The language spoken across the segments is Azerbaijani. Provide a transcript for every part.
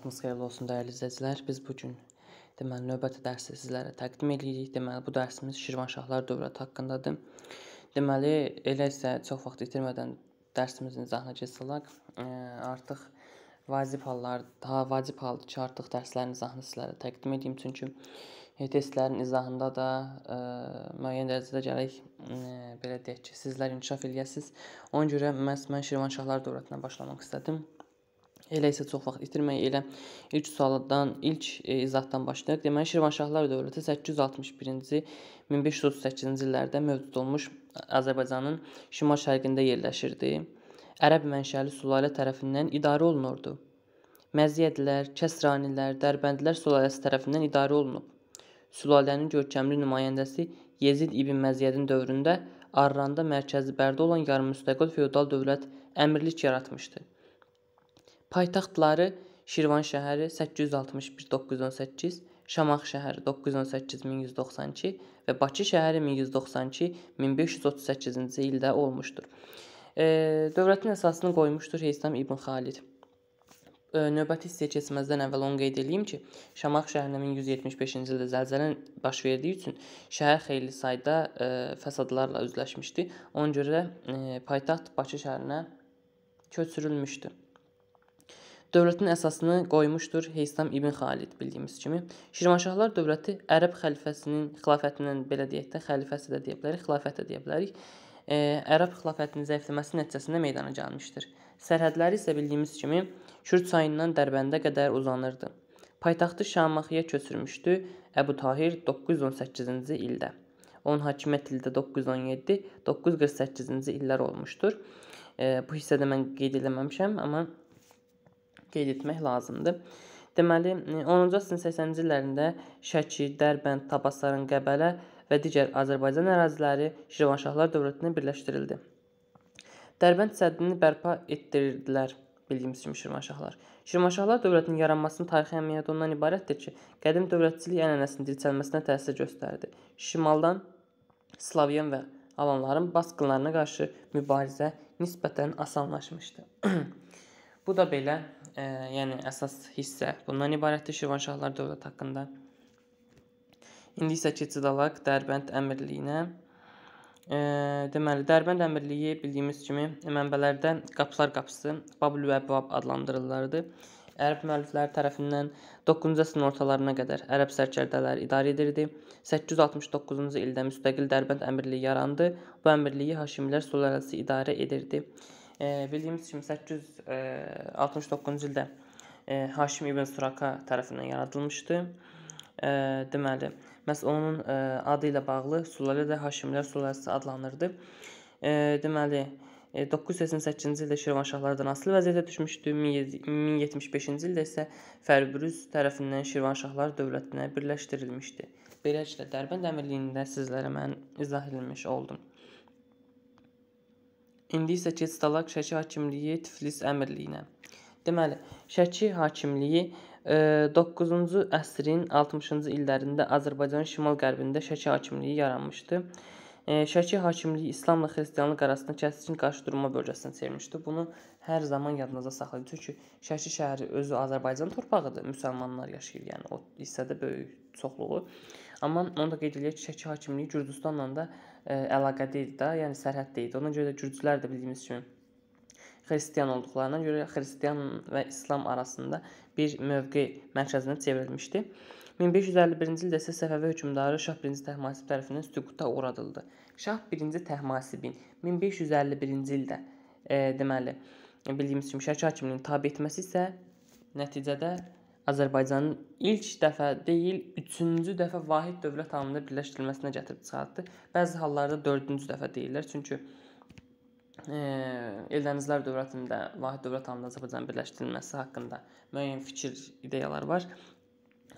Vaxtınız xeyirli olsun dəyərli izləyicilər. Biz bu gün deməli növbəti dərsi sizlərə təqdim edirik. Deməli bu dərsimiz Şirvanşahlar dövləti haqqındadır. Deməli elə isə çox vaxt itirmədən dərsimizin izahına keçsək, e, artıq vacib hallar, daha vacib haldır ki, artıq dərslərin izahını sizlərə təqdim edeyim çünki e, testlərin izahında da ə, e, müəyyən dərəcədə gərək ə, e, belə deyək ki, sizlər inkişaf eləyəsiniz. Ona görə məhz mən Şirvanşahlar dövlətindən başlamaq istədim. Elə isə çox vaxt itirmək elə ilk sualdan, ilk e, izahdan başlayaq. Deməli, Şirvanşahlar dövləti 861-ci 1538-ci illərdə mövcud olmuş Azərbaycanın şimal-şərqində yerləşirdi. Ərəb mənşəli sülalə tərəfindən idarə olunurdu. Məziyyədlər, Kəsranilər, Dərbəndlər sülaləsi tərəfindən idarə olunub. Sülalənin görkəmli nümayəndəsi Yezid ibn Məziyyədin dövründə Arranda mərkəzi Bərdə olan yarımüstəqil feodal dövlət əmirlik yaratmışdı. Paytaxtları Şirvan şəhəri 861-918, Şamax şəhəri 918-1192 və Bakı şəhəri 1192-1538-ci ildə olmuşdur. E, dövlətin əsasını qoymuşdur Heysam ibn Xalid. E, növbəti hissəyə keçməzdən əvvəl onu qeyd edeyim ki, Şamax şəhərində 1175-ci ildə zəlzələn baş verdiyi üçün şəhər xeyli sayda e, fəsadlarla üzləşmişdi. Ona görə e, paytaxt Bakı şəhərinə köçürülmüşdü dövlətin əsasını qoymuşdur Heysam ibn Xalid bildiyimiz kimi. Şirvanşahlar dövləti Ərəb xəlifəsinin xilafətindən belə deyək də, xəlifəsi də deyə bilərik, xilafət də deyə bilərik. E, Ərəb xilafətinin zəifləməsi nəticəsində meydana gəlmişdir. Sərhədləri isə bildiyimiz kimi Kür çayından Dərbəndə qədər uzanırdı. Paytaxtı Şamaxıya köçürmüşdü Əbu Tahir 918-ci ildə. Onun hakimiyyət ildə 917, 948-ci illər olmuşdur. E, bu hissədə mən qeyd eləməmişəm, amma qeyd etmək lazımdır. Deməli, 10-cu e, əsrin 80-ci illərində Şəki, Dərbənd, Tabasaran, Qəbələ və digər Azərbaycan əraziləri Şirvanşahlar dövlətinə birləşdirildi. Dərbənd səddini bərpa etdirdilər bildiyimiz kimi Şirvanşahlar. Şirvanşahlar dövlətinin yaranmasının tarixi əhəmiyyəti ondan ibarətdir ki, qədim dövlətçilik ənənəsinin dirçəlməsinə təsir göstərdi. Şimaldan Slavyan və alanların basqınlarına qarşı mübarizə nisbətən asanlaşmışdı. Bu da belə ə, yəni əsas hissə bundan ibarətdir Şirvanşahlar dövləti haqqında. İndi isə keçid alaq Dərbənd əmirliyinə. E, deməli, Dərbənd əmirliyi bildiyimiz kimi mənbələrdə qapılar qapısı, Babül və Bab adlandırılırdı. Ərəb müəllifləri tərəfindən 9-cu əsrin ortalarına qədər ərəb sərkərdələri idarə edildi. 869-cu ildə müstəqil Dərbənd əmirliyi yarandı. Bu əmirliyi Haşimilər sülaləsi idarə edirdi bildiyimiz kimi 869-cu e, ildə e, Haşim ibn Suraka tərəfindən yaradılmışdı. E, deməli, məhz onun adı ilə bağlı sülalə də Haşimlər sülaləsi adlanırdı. Deməli, 988-ci ildə Şirvanşahlardan asılı vəziyyətə düşmüşdü. 1075-ci ildə isə Fərbrüz tərəfindən Şirvanşahlar dövlətinə birləşdirilmişdi. Beləliklə Dərbənd əmirliyində sizlərə mən izah edilmiş oldum. İndi isə keçdalaq Şəki hakimliyi Tiflis əmirliyinə. Deməli, Şəki hakimliyi 9-cu e, əsrin 60-cı illərində Azərbaycanın şimal-qərbində Şəki hakimliyi yaranmışdı. E, Şəki hakimliyi İslamla xristianlıq arasında kəskin qarşıdurma bölgəsinə çevirmişdi. Bunu hər zaman yadınızda saxlayın. Çünki Şəki şəhəri özü Azərbaycan torpağıdır. Müsəlmanlar yaşayır, yəni o hissədə böyük çoxluğu. Amma onu da qeyd eləyək ki, Şəki hakimliyi Gürcüstanla da ə, e, əlaqədə idi də, yəni sərhəddə idi. Ona görə də Gürcülər də bildiyimiz kimi xristian olduqlarına görə xristian və İslam arasında bir mövqe mərkəzinə çevrilmişdi. 1551-ci ildə isə Səfəvi hökmdarı Şah 1-ci Təhmasib tərəfindən süquta uğradıldı. Şah 1-ci Təhmasibin 1551-ci ildə e, deməli bildiyimiz kimi Şəki hakimliyini tabe etməsi isə nəticədə Azərbaycanın ilk dəfə deyil, üçüncü dəfə vahid dövlət halında birləşdirilməsinə gətirib çıxartdı. Bəzi hallarda dördüncü dəfə deyirlər, çünki e, Eldənizlər dövlətində vahid dövlət halında Azərbaycanın birləşdirilməsi haqqında müəyyən fikir, ideyalar var.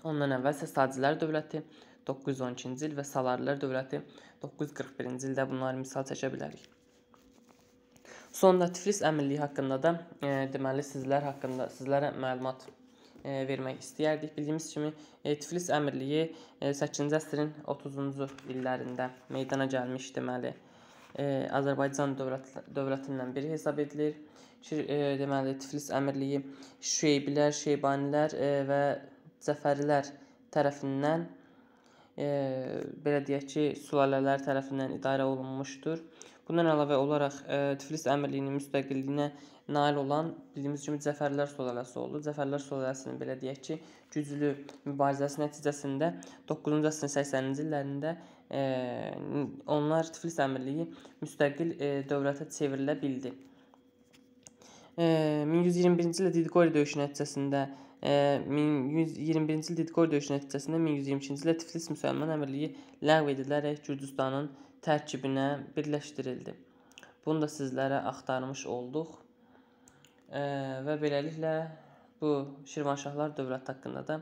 Ondan əvvəl isə Sacilər dövləti 912-ci il və Salarilər dövləti 941-ci ildə bunları misal çəkə bilərik. Sonda Tiflis əmirliyi haqqında da e, deməli sizlər haqqında sizlərə məlumat E, vermək istəyərdik. Bildiyimiz kimi e, Tiflis əmirliyi 8-ci e, əsrin 30-cu illərində meydana gəlmiş deməli Azərbaycan dövlət dövlətindən biri hesab edilir. Deməli Tiflis əmirliyi Şeybilər, Şeybanilər və Cəfərilər tərəfindən belə deyək ki, sülalələr tərəfindən idarə olunmuşdur. Bundan əlavə olaraq ə, e, Tiflis əmirliyinin müstəqilliyinə nail olan bildiyimiz kimi Cəfərlər sülaləsi oldu. Cəfərlər sülaləsinin belə deyək ki, güclü mübarizəsi nəticəsində 9-cu əsrin 80-ci illərində ə, e, onlar Tiflis əmirliyi müstəqil ə, e, dövlətə çevrilə bildi. Ə, 1121-ci ildə Didqori döyüşü nəticəsində 1121-ci il Didqor döyüşü nəticəsində 1122-ci ildə Tiflis müsəlman əmirliyi ləğv edilərək Gürcüstanın tərkibinə birləşdirildi. Bunu da sizlərə axtarmış olduq. E, və beləliklə bu Şirvanşahlar dövləti haqqında da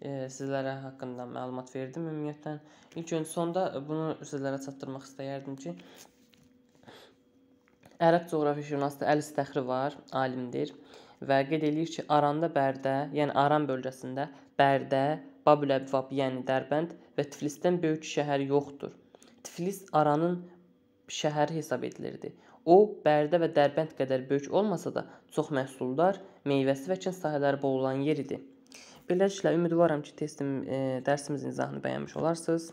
e, sizlərə haqqında məlumat verdim ümumiyyətlə. İlk öncə sonda bunu sizlərə çatdırmaq istəyərdim ki, Ərəb coğrafiya şünası Əli Stəxri var, alimdir və qeyd eləyir ki, Aranda Bərdə, yəni Aran bölgəsində Bərdə, Babül Əbvab, yəni Dərbənd və Tiflisdən böyük şəhər yoxdur. Tiflis Aranın şəhəri hesab edilirdi. O, Bərdə və Dərbənd qədər böyük olmasa da, çox məhsuldar, meyvəsi və kənd sahələri bol olan yer idi. Beləliklə ümidvaram ki, testim e, dərsimizin izahını bəyənmiş olarsınız.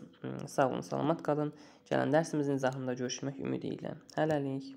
Sağ olun, salamat qalın. Gələn dərsimizin izahında görüşmək ümidi ilə. Hələlik.